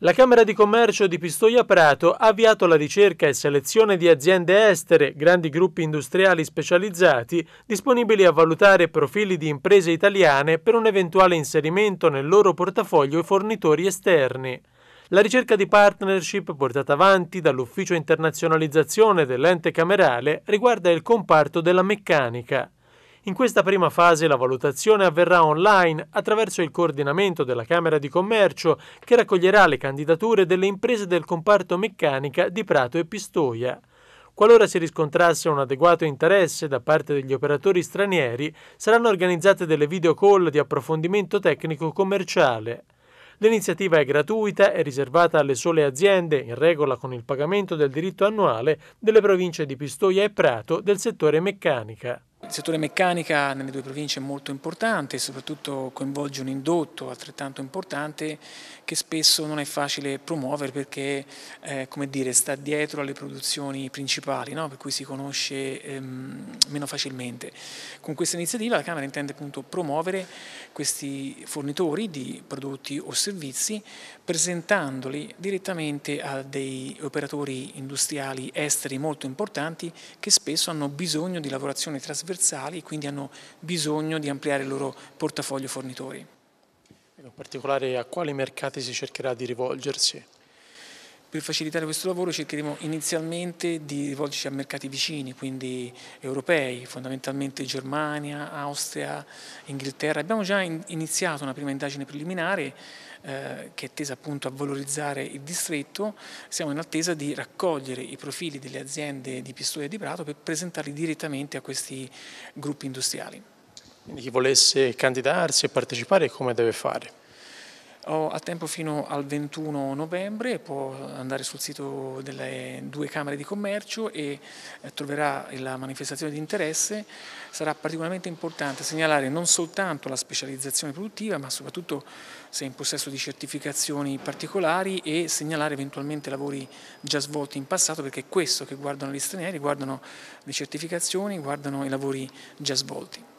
La Camera di Commercio di Pistoia Prato ha avviato la ricerca e selezione di aziende estere, grandi gruppi industriali specializzati, disponibili a valutare profili di imprese italiane per un eventuale inserimento nel loro portafoglio i fornitori esterni. La ricerca di partnership portata avanti dall'Ufficio Internazionalizzazione dell'ente camerale riguarda il comparto della meccanica. In questa prima fase la valutazione avverrà online attraverso il coordinamento della Camera di Commercio che raccoglierà le candidature delle imprese del comparto meccanica di Prato e Pistoia. Qualora si riscontrasse un adeguato interesse da parte degli operatori stranieri, saranno organizzate delle video call di approfondimento tecnico commerciale. L'iniziativa è gratuita e riservata alle sole aziende, in regola con il pagamento del diritto annuale delle province di Pistoia e Prato del settore meccanica. Il settore meccanica nelle due province è molto importante e soprattutto coinvolge un indotto altrettanto importante che spesso non è facile promuovere perché eh, dire, sta dietro alle produzioni principali, no? per cui si conosce ehm, meno facilmente. Con questa iniziativa la Camera intende appunto promuovere questi fornitori di prodotti o servizi presentandoli direttamente a dei operatori industriali esteri molto importanti che spesso hanno bisogno di lavorazione trasversale trasversali e quindi hanno bisogno di ampliare il loro portafoglio fornitori. In particolare a quali mercati si cercherà di rivolgersi? Per facilitare questo lavoro cercheremo inizialmente di rivolgerci a mercati vicini, quindi europei, fondamentalmente Germania, Austria, Inghilterra. Abbiamo già iniziato una prima indagine preliminare eh, che è tesa appunto a valorizzare il distretto. Siamo in attesa di raccogliere i profili delle aziende di Pistoia e di Prato per presentarli direttamente a questi gruppi industriali. Quindi chi volesse candidarsi e partecipare come deve fare? Ho a tempo fino al 21 novembre, può andare sul sito delle due Camere di Commercio e eh, troverà la manifestazione di interesse. Sarà particolarmente importante segnalare non soltanto la specializzazione produttiva ma soprattutto se è in possesso di certificazioni particolari e segnalare eventualmente lavori già svolti in passato perché è questo che guardano gli stranieri, guardano le certificazioni, guardano i lavori già svolti.